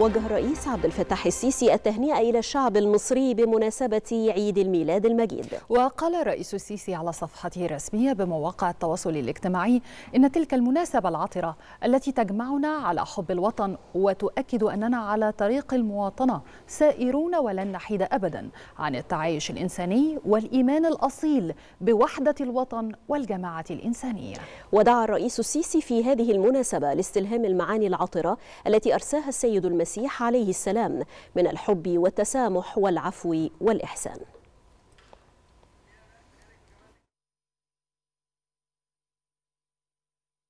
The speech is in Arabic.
وجه الرئيس عبد الفتاح السيسي التهنئة إلى الشعب المصري بمناسبة عيد الميلاد المجيد وقال الرئيس السيسي على صفحته الرسمية بمواقع التواصل الاجتماعي إن تلك المناسبة العطرة التي تجمعنا على حب الوطن وتؤكد أننا على طريق المواطنة سائرون ولن نحيد أبدا عن التعايش الإنساني والإيمان الأصيل بوحدة الوطن والجماعة الإنسانية ودعا الرئيس السيسي في هذه المناسبة لاستلهام المعاني العطرة التي أرساها السيد المسيح المسيح عليه السلام من الحب والتسامح والعفو والإحسان